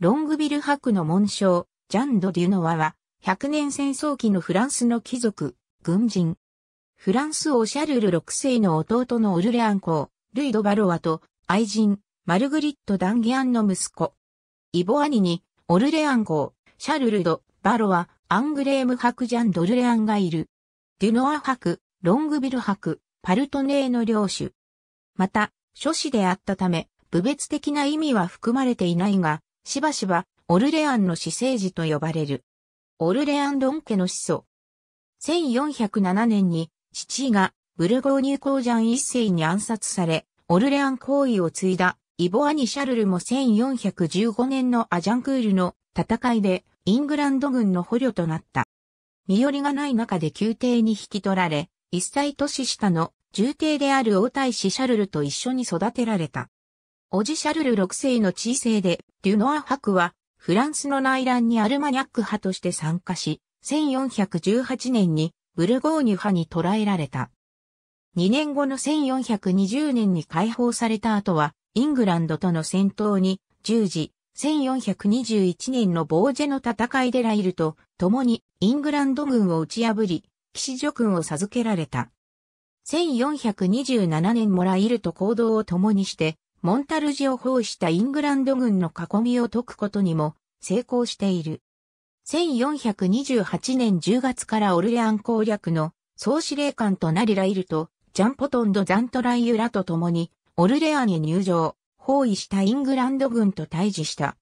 ロングビル博の紋章、ジャンド・デュノワは、100年戦争期のフランスの貴族、軍人。フランス王シャルル6世の弟のオルレアン公、ルイ・ド・バロワと、愛人、マルグリット・ダンギアンの息子。イボアニに、オルレアン公、シャルル・ド・バロワ、アングレーム博ジャン・ドルレアンがいる。デュノワ博、ロングビル博、パルトネーの領主。また、諸子であったため、部別的な意味は含まれていないが、しばしば、オルレアンの死生児と呼ばれる。オルレアンドン家の始祖。1407年に、父が、ブルゴーニュ公ジャン一世に暗殺され、オルレアン行為を継いだ、イボアニ・シャルルも1415年のアジャンクールの戦いで、イングランド軍の捕虜となった。身寄りがない中で宮廷に引き取られ、一歳年下の重帝である王太子シャルルと一緒に育てられた。オジシャルル6世の知性で、デュノア博は、フランスの内乱にアルマニャック派として参加し、1418年にブルゴーニュ派に捕らえられた。2年後の1420年に解放された後は、イングランドとの戦闘に従事、1421年のボージェの戦いでライルと共にイングランド軍を打ち破り、騎士女軍を授けられた。1427年もライルと行動を共にして、モンタルジを包囲したイングランド軍の囲みを解くことにも成功している。1428年10月からオルレアン攻略の総司令官となりライルとジャンポトンド・ザントライユラと共にオルレアンへ入場、包囲したイングランド軍と対峙した。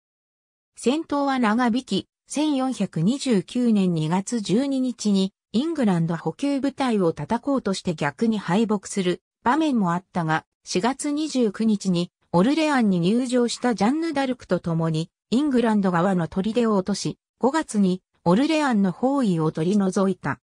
戦闘は長引き、1429年2月12日にイングランド補給部隊を叩こうとして逆に敗北する場面もあったが、4月29日にオルレアンに入場したジャンヌ・ダルクと共にイングランド側の砦を落とし、5月にオルレアンの包囲を取り除いた。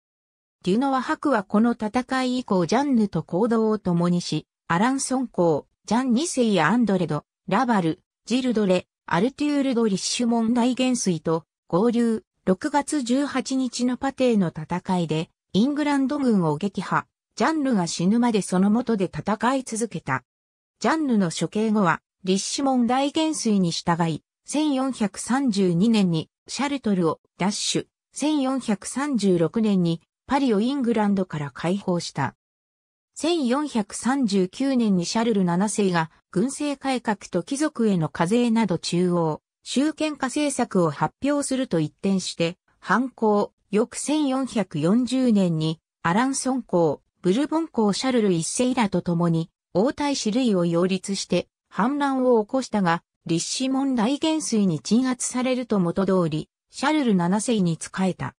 デュノワ博はこの戦い以降ジャンヌと行動を共にし、アランソン公、ジャン2世やアンドレド、ラバル、ジルドレ、アルテュールド・リッシュモン大元帥と合流、6月18日のパテーの戦いで、イングランド軍を撃破。ジャンヌが死ぬまでその下で戦い続けた。ジャンヌの処刑後は、立志門大元帥に従い、1432年にシャルトルを奪取、1436年にパリをイングランドから解放した。1439年にシャルル7世が軍政改革と貴族への課税など中央、集権化政策を発表すると一転して、反抗、翌1440年にアランソン公、ブルボン公シャルル一世らと共に、王太子類を擁立して反乱を起こしたが、立志門大元帥に鎮圧されると元通り、シャルル七世に仕えた。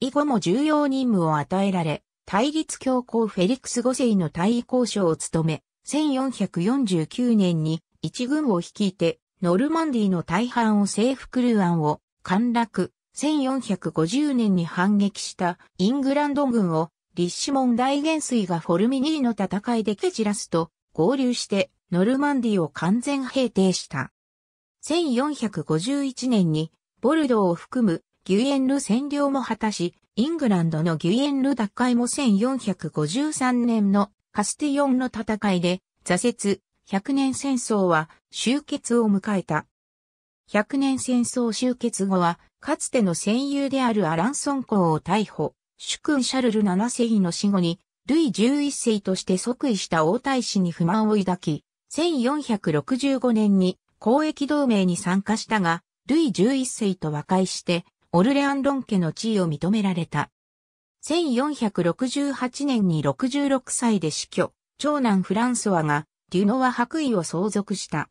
以後も重要任務を与えられ、対立強行フェリクス五世の対位交渉を務め、1449年に一軍を率いて、ノルマンディの大半を征服ルーアンを陥落、1450年に反撃したイングランド軍を立志門大元帥がフォルミニーの戦いでケジラスと合流してノルマンディを完全平定した。1451年にボルドーを含むギュエンル占領も果たし、イングランドのギュエンル奪回も1453年のカスティヨンの戦いで挫折、100年戦争は終結を迎えた。100年戦争終結後は、かつての戦友であるアランソン公を逮捕。主君シャルル7世の死後に、ルイ11世として即位した王太子に不満を抱き、1465年に公益同盟に参加したが、ルイ11世と和解して、オルレアンロン家の地位を認められた。1468年に66歳で死去、長男フランソワが、デュノワ白衣を相続した。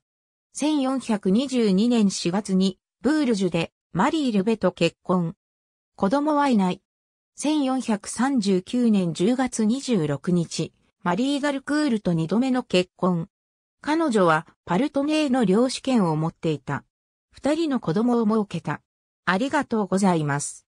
1422年4月に、ブールジュで、マリー・ルベと結婚。子供はいない。1439年10月26日、マリー・ガルクールと二度目の結婚。彼女はパルトネーの領主権を持っていた。二人の子供を設けた。ありがとうございます。